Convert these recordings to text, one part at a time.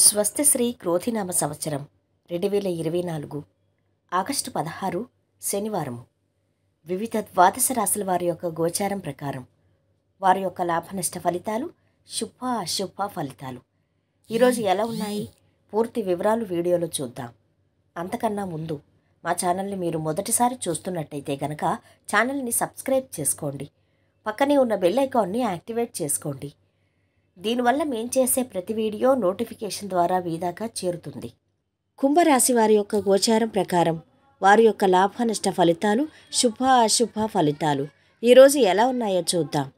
స్వస్తిశ్రీ క్రోధినామ సంవత్సరం రెండు వేల ఇరవై నాలుగు ఆగస్టు పదహారు శనివారం వివిధ ద్వాదశ రాశుల వారి యొక్క గోచారం ప్రకారం వారి యొక్క లాభనష్ట ఫలితాలు శుభ అశుభ ఫలితాలు ఈరోజు ఎలా ఉన్నాయి పూర్తి వివరాలు వీడియోలో చూద్దాం అంతకన్నా ముందు మా ఛానల్ని మీరు మొదటిసారి చూస్తున్నట్టయితే కనుక ఛానల్ని సబ్స్క్రైబ్ చేసుకోండి పక్కనే ఉన్న బెల్ ఐకాన్ని యాక్టివేట్ చేసుకోండి దీనివల్ల మేం చేసే ప్రతి వీడియో నోటిఫికేషన్ ద్వారా మీ చేరుతుంది కుంభరాశి వారి యొక్క గోచారం ప్రకారం వారి యొక్క లాభ నష్ట ఫలితాలు శుభ అశుభ ఫలితాలు ఈరోజు ఎలా ఉన్నాయో చూద్దాం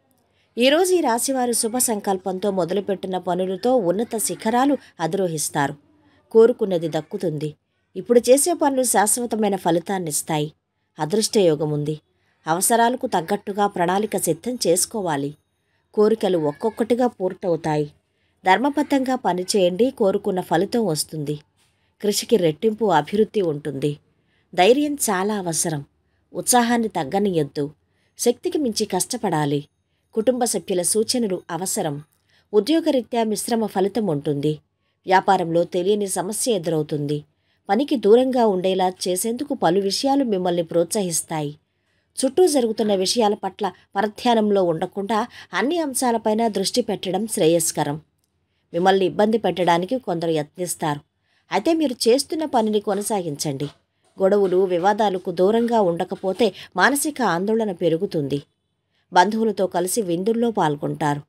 ఈరోజు ఈ రాశివారు శుభ సంకల్పంతో మొదలుపెట్టిన పనులతో ఉన్నత శిఖరాలు అధిరోహిస్తారు కోరుకున్నది దక్కుతుంది ఇప్పుడు చేసే పనులు శాశ్వతమైన ఫలితాన్ని ఇస్తాయి అదృష్టయోగం ఉంది అవసరాలకు తగ్గట్టుగా ప్రణాళిక సిద్ధం చేసుకోవాలి కోరికలు ఒక్కొక్కటిగా పూర్తవుతాయి ధర్మబద్ధంగా పనిచేయండి కోరుకున్న ఫలితం వస్తుంది కృషికి రెట్టింపు అభివృద్ధి ఉంటుంది ధైర్యం చాలా అవసరం ఉత్సాహాన్ని తగ్గనియొద్దు శక్తికి మించి కష్టపడాలి కుటుంబ సభ్యుల సూచనలు అవసరం ఉద్యోగరీత్యా మిశ్రమ ఫలితం ఉంటుంది వ్యాపారంలో తెలియని సమస్య ఎదురవుతుంది పనికి దూరంగా ఉండేలా చేసేందుకు పలు విషయాలు మిమ్మల్ని ప్రోత్సహిస్తాయి చుట్టూ జరుగుతున్న విషయాల పట్ల పరధ్యానంలో ఉండకుండా అన్ని అంశాలపైన దృష్టి పెట్టడం శ్రేయస్కరం మిమ్మల్ని ఇబ్బంది పెట్టడానికి కొందరు యత్నిస్తారు అయితే మీరు చేస్తున్న పనిని కొనసాగించండి గొడవలు వివాదాలకు దూరంగా ఉండకపోతే మానసిక ఆందోళన పెరుగుతుంది బంధువులతో కలిసి విందుల్లో పాల్గొంటారు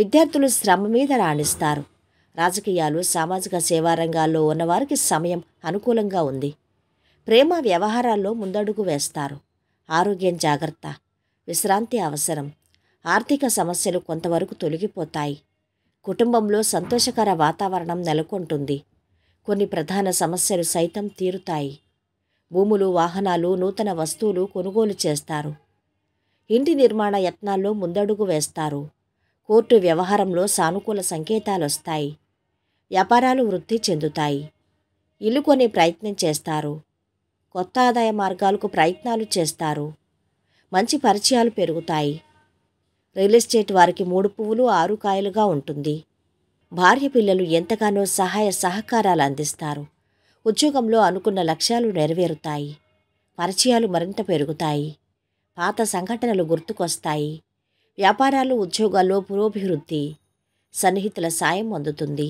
విద్యార్థులు శ్రమ మీద రాణిస్తారు రాజకీయాలు సామాజిక సేవా రంగాల్లో ఉన్నవారికి సమయం అనుకూలంగా ఉంది ప్రేమ వ్యవహారాల్లో ముందడుగు వేస్తారు ఆరోగ్యం జాగ్రత్త విశ్రాంతి అవసరం ఆర్థిక సమస్యలు కొంతవరకు తొలగిపోతాయి కుటుంబంలో సంతోషకర వాతావరణం నెలకొంటుంది కొన్ని ప్రధాన సమస్యలు సైతం తీరుతాయి భూములు వాహనాలు నూతన వస్తువులు కొనుగోలు చేస్తారు ఇంటి నిర్మాణ యత్నాల్లో ముందడుగు వేస్తారు కోర్టు వ్యవహారంలో సానుకూల సంకేతాలు వస్తాయి వ్యాపారాలు వృద్ధి చెందుతాయి ఇల్లు కొనే ప్రయత్నం చేస్తారు కొత్త ఆదాయ మార్గాలకు ప్రయత్నాలు చేస్తారు మంచి పరిచయాలు పెరుగుతాయి రియల్ ఎస్టేట్ వారికి మూడు పువ్వులు ఆరు కాయలుగా ఉంటుంది భార్య పిల్లలు ఎంతగానో సహాయ సహకారాలు అందిస్తారు ఉద్యోగంలో అనుకున్న లక్ష్యాలు నెరవేరుతాయి పరిచయాలు మరింత పెరుగుతాయి పాత సంఘటనలు గుర్తుకొస్తాయి వ్యాపారాలు ఉద్యోగాల్లో పురోభివృద్ధి సన్నిహితుల సాయం అందుతుంది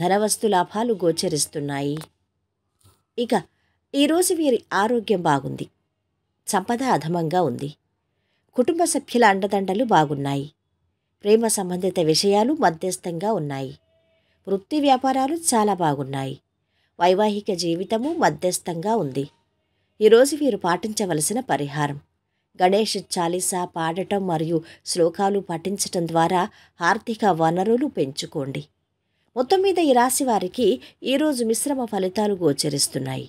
ధనవస్తు లాభాలు గోచరిస్తున్నాయి ఇక ఈరోజు వీరి ఆరోగ్యం బాగుంది సంపద అధమంగా ఉంది కుటుంబ సభ్యుల అండదండలు బాగున్నాయి ప్రేమ సంబంధిత విషయాలు మధ్యస్థంగా ఉన్నాయి వృత్తి వ్యాపారాలు చాలా బాగున్నాయి వైవాహిక జీవితము మధ్యస్థంగా ఉంది ఈరోజు వీరు పాటించవలసిన పరిహారం గణేష్ చాలీసా పాడటం మరియు శ్లోకాలు పఠించటం ద్వారా ఆర్థిక వనరులు పెంచుకోండి మొత్తం మీద ఈ రాశి వారికి ఈరోజు మిశ్రమ ఫలితాలు గోచరిస్తున్నాయి